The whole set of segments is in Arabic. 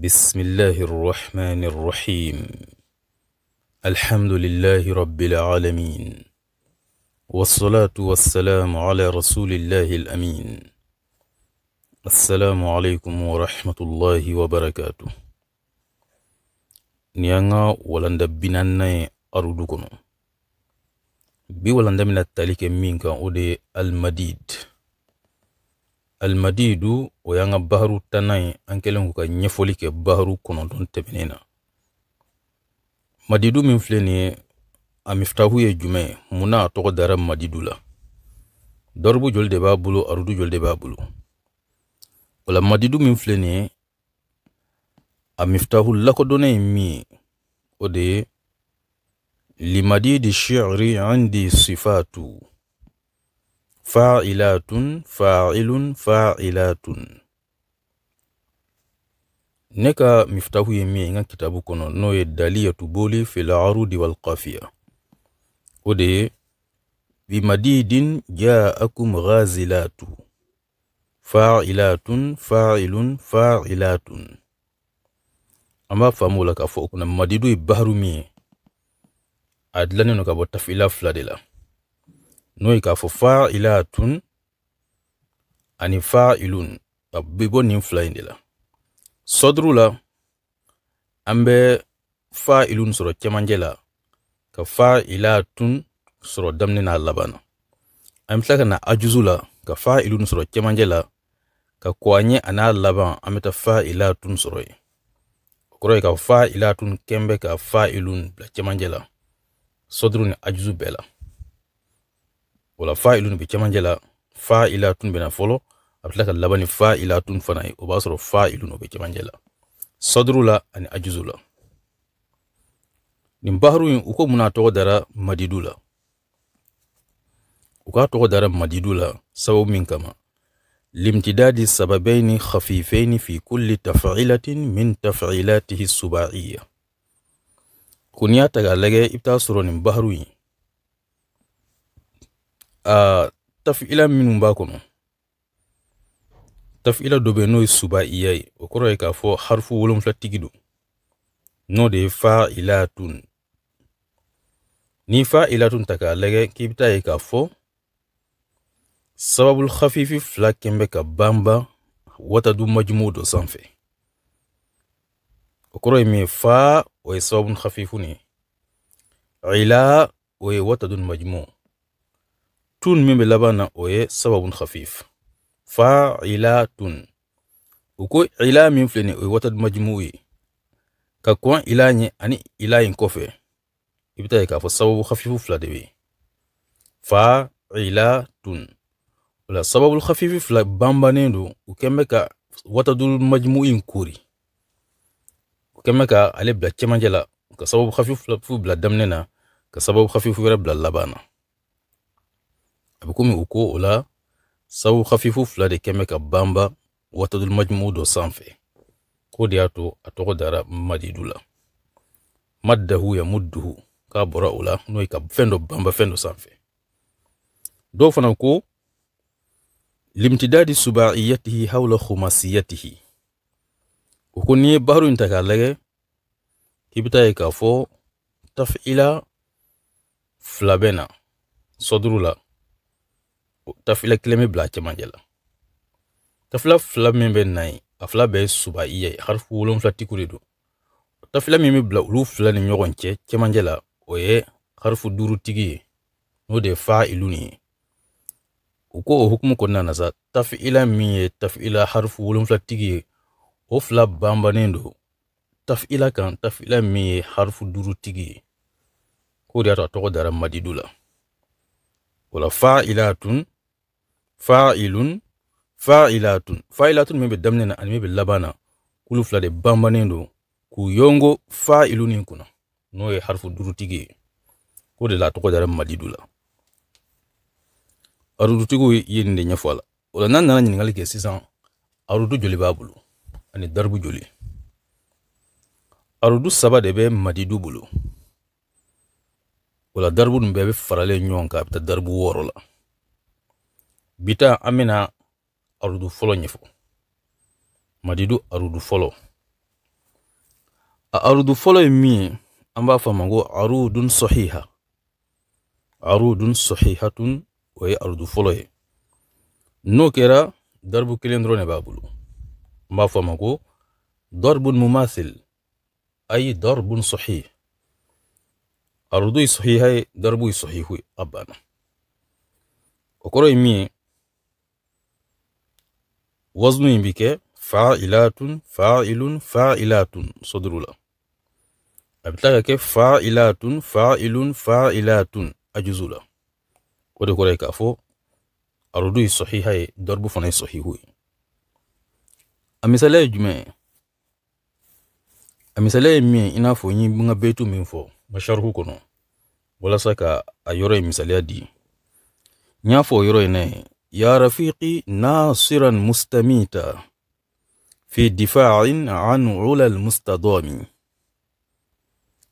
بسم الله الرحمن الرحيم الحمد لله رب العالمين والصلاة والسلام على رسول الله الأمين السلام عليكم ورحمة الله وبركاته نيانا ولند بنانا أردوكم بي ولند من التاليك منك أودي المديد almadidu o y'an ka baharu tannan ye an kɛlen k'u ka ɲɛfɔli kɛ baharu kɔnɔntɔn tɛmɛnen na madidu min filɛ nin ye a ye jumɛn ye mun n'a tɔgɔ dara madidu la dɔribu joli de b'a bolo arudu joli de b'a bolo o madidu min filɛ nin ye a miftahu ye min ye o de ye limadidi shiri andi sifatu فاعلات فاعل فاعلات ne ka miftahu ye min ye n ka kitabu kɔnɔ n'o ye daliyatu boli fil arudi wal qafiya o de ye bimadidin jaakum ghazilatu fa'ilatun fa'ilun fa'ilatun an b'a faamu o la k'a fɔ o kunna madidu ye baharu min ye a dilannen no ka bɔ tafila fila de la n'o ye k'a fɔ tun ani fa'ilun a bɛ bɔ nin fila in de la sɔduru la an bɛ ilun sɔrɔ cɛmancɛ la ka fa'ilatun sɔrɔ daminɛ n'a laban na an bɛ tila ka na ajuzu la ka ilun sɔrɔ cɛmancɛ la ka kɔn an'a ɲɛ a n'a laban an bɛ taa fa'ilatun sɔrɔ yen o kɔrɔ ye ka fa'ilatun kɛn bɛ ka fa'ilun bila cɛmancɛ la sɔduru ni ajuzu bɛɛ la wala fa'ilun be camancɛ la fa'ilatun bena fɔlɔ a be tila ka laban ni fa'ilatun fana ye o b'a sɔrɔ fa'ilun o be camancɛ la saduru la ani ajuzu la nin baharu in u ko mun a tɔgɔ dara madidu la u k'a tɔgɔ dara madidu la sababu min kama لامتداد سببين خفيفين في كل تفعيلة من تفعيلاته السباعية كنيا تغالغي ابتا سرون بحروي Ah, tafila minnu b'a kɔnɔ tafila dɔ bɛ n'o ye suba iya ye o kɔrɔ ye k'a fɔ harifu wolonfila tigi don n'o de ye fa'ilatun ni fa'ilatun ta k'a lagɛ k'i bɛ taa ye k'a fɔ sababul hafifi fila kɛn bɛ ka banban watadu majumuw dɔ sanfɛ o kɔrɔ ye min ye fa o ye sababul hafifu ne ye ila o ye watadun majumuw تون من لبانا أوي سبب خفيف فا علا تون وكو علا من فلني أوي وتد مجموعي كاكوان إلاني أني إلاين كوفي يبتاي كافو سبب خفيف فلا فا علا تون ولا سبب الخفيف فلا بامبانيندو وكمكا وتد المجموعين كوري وكمكا علي بلا كمانجلا كسبب خفيف فلا بلا دمننا كسبب خفيف فلا بلا لبانا بيكون uko ولا سو خفيفو فلا دي كمك بامبا وتدو المجموع دو سانفي كودي أتو أتو دارا مدي دولا مده يمده كابورا ولا نوي كاب فندو بامبا فندو سانفي دو فنانكو لامتداد سباعيته حول خماسيته وكوني بارو انتكالغي كيبتا يكافو تفعيلا فلابنا صدرولا tafila kelen be bila cɛmanjɛ la tafila fila min bɛ na ye a fila bɛɛ suba i ye harifu wolonfila tigiw de don tafila min bɛ bila olu fila ni ɲɔgɔn cɛ cɛmanjɛ la o ye harifu duuru tigi ye n'o de ye fa ilu nin ye u ko o hukumu kɔnɔna na sa tafila min ye tafila harifu wolonfila tigi ye o fila banbannen don tafila kan tafila min ye harifu duuru tigi ye k'o de y'a to a tɔgɔ dara madidu la o la fa ila tun fa'ilun fa'ilatun fa'ilatun min bɛ daminɛ na ani min bɛ laban na kulu fila de bambane don k'u yongo fa'ilun in kunna n'o ye harfu durutigi ye o de la a tɔgɔ dara madidu la arudutigiw ye nin de ɲɛfɔ a la n'an nana ɲininkali kɛ sisan arudu joli b'a bolo ani darbu joli arudu saba de bɛ madidu bulu, o darbu daribu nin bɛɛ bɛ faralen ɲɔgɔn kan a la bita an bɛna arudu fɔlɔ ɲɛfɔ madidu arudu fɔlɔ a arudu fɔlɔ ye min ye an b'a fɔ a ma ko arudun sahiha arudun sahihatun o ye arudu fɔlɔ ye n'o kɛra daribu kelen ne b'a bolo an b'a darbun mumathil ay darbun sahih arudu ye sahiha sahihu ye a banna waznu in bi kɛ fa'ilatun fa'ilun fa'ilatun so la a bi tila ka kɛ fa'ilatun fa'ilun fa'ilatun a juzu la o de kɔrɔ ye k'a fɔ arodu ye sɔhiha ye dɔribu fana ye sɔhihu ye a misaliya ye jumɛn ye a misaliya ye min ye i n'a fɔ n ye n ka min fɔ n ka kɔnɔ walasa ka a yɔrɔ ye misaliya di n y'a fɔ o yɔrɔ in na ye يا رفيقي ناصرا مستميتا في دفاع عن علا المستضام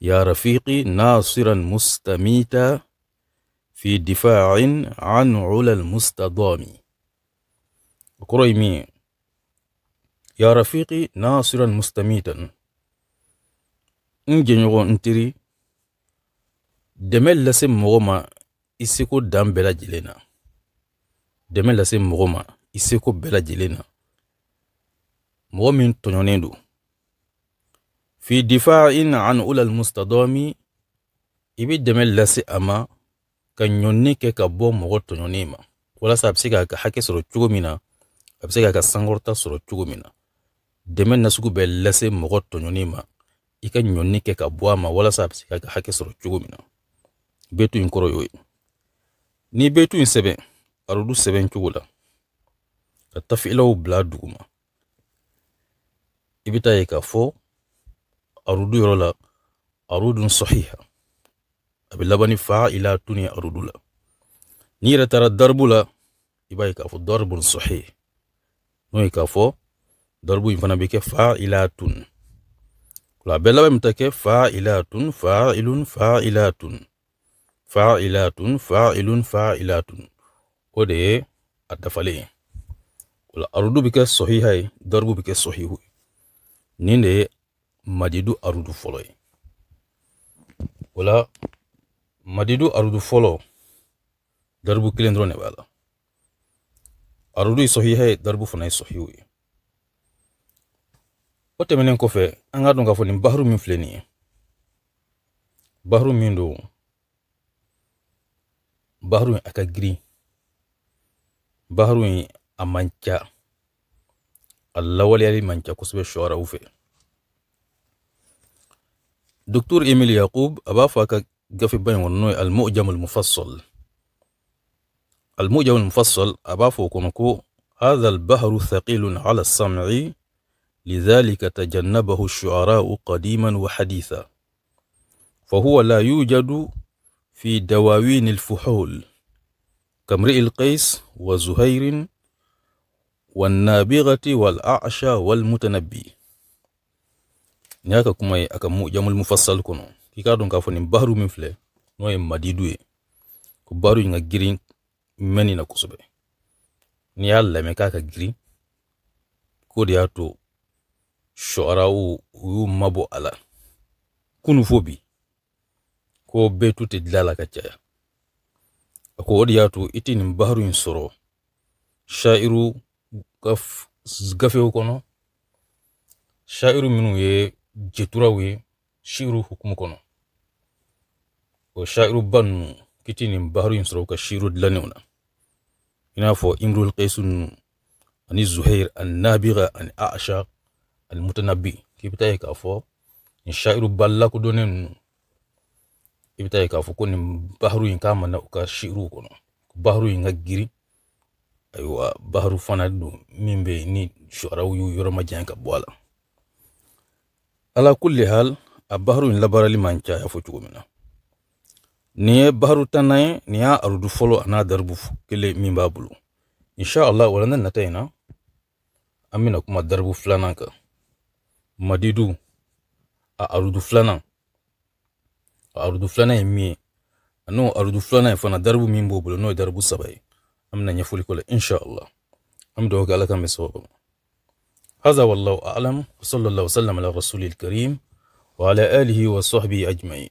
يا رفيقي ناصرا مستميتا في دفاع عن علا المستضام كريمي يا رفيقي ناصرا مستميتا نجنغو انتري دمال لسم مغما إسكو دام بلاجلنا جلنا dɛmɛ lase mɔgɔ ma i seko bɛɛ lajɛlen na mɔgɔ min tɔɲɔnen do fi difain an ula almustadami i bɛ dɛmɛ lase a ma ka ɲɔni kɛ ka bɔ mɔgɔ tɔɲɔnen ma walasa a bɛ se k'a ka hakɛ sɔrɔ cogo min na a bɛ se k'a ka sankɔrɔta sɔrɔ cogo min na dɛmɛ nasugu bɛ lase mɔgɔ tɔɲɔnen ma i ka ɲɔni kɛ ka bɔ a ma walasa a bɛ se k'a ka hakɛ sɔrɔ cogo min na betu in kɔrɔ y'o ye n'i betu in sɛbɛn arudu sɛbɛn cogo la ka tafilaw bila duguma i bɛ taa ye k'a fɔ arudu yɔrɔ la arudun sahiha a bɛ laban ni fa'ila tun arudu la n'i yɛrɛ taara daribu la i b'a ye k'a fɔ daribun sahih n'o ye k'a fɔ daribu in fana bɛ kɛ fa'ila tun a bɛɛ laban bɛ taa kɛ fa'ila tun fa'ilun fa'ila tun fa'ila tun fa'ilun fa'ila tun o de ye a dafale ye wala arudu bi kɛ sɔhiha ye darbu bi kɛ sɔhihu ye nin de ye madidu arudu fɔlɔ ye wala madidu arudu fɔlɔ darbu kelen dɔrɔn ne b'a la arudu ye sɔhiha ye darbu fana ye sɔhihu ye o tɛmɛnen kɔfɛ an ka dɔn k'a fɔ nin bahuru min filɛ nin ye bahuru min don bahuru ye a ka girin baharu in a man ca a lawaleyali man ca دكتور إيميل يعقوب أبافاك جفي بين ونوي المؤجم المفصل المؤجم المفصل أبافو كونكو هذا البحر ثقيل على السمع لذلك تجنبه الشعراء قديما وحديثا فهو لا يوجد في دواوين الفحول كمر القيس وزهير والنابغة والأعشى والمتنبي نياكا كما أكا مؤجم المفصل كنو كي كادون كافون بحرو من فلي نوي مديدوي كبارو ينغا جيرين مني نكسبه نيال لما كاكا جيرين كودي هاتو شعراو ويو مبو على كنو فوبي كو بيتو تدلالا dilala ko o de iti to i tɛ nin baharu in sɔrɔ shayiru ka gafew kɔnɔ shayiru minnu ye jeturaw ye shiru hukumu kɔnɔ o shayiruba ninnu k'i tɛ nin baharu ka shiru dilannenw na i n'a fɔ imrul qais ani zuhair ani nabiga ani aisha ani mutanabi k'i bɛ taa ye k'a i bɛ taa ye k'a fɔ ko nin baharu in kama na uka shiru kono kɔnɔ baharu in ngagiri aywa ayiwa baharu fana du mimbe ni sariyaw uyu yɔrɔ majanya ka bɔ ala kulli hal a baharu in labaarali man ca y'a fuchu cogo min na nin ye baharu tanna ye arudu folo ana darbu daribu mimba bulu insha allah walanda nata in na kuma darbu flananka madidu a arudu flananka ardu filanan ye min ye n'o ardu filanan ye fana daribu min b'o bolo n'o ye daribu saba ye an bɛna ɲɛfɔli k'o la inshallah an bɛ dugawu kɛ ala k'an bɛ sababu ma هذا والله أعلم وصلى الله وسلم على رسول الكريم وعلى آله وصحبه أجمعين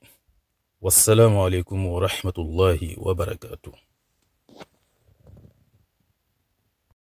والسلام عليكم ورحمة الله وبركاته